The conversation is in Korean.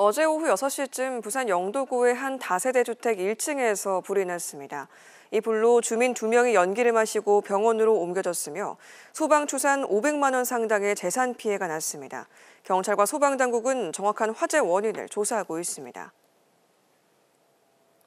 어제 오후 6시쯤 부산 영도구의 한 다세대 주택 1층에서 불이 났습니다. 이 불로 주민 2명이 연기를 마시고 병원으로 옮겨졌으며 소방추산 500만 원 상당의 재산 피해가 났습니다. 경찰과 소방당국은 정확한 화재 원인을 조사하고 있습니다.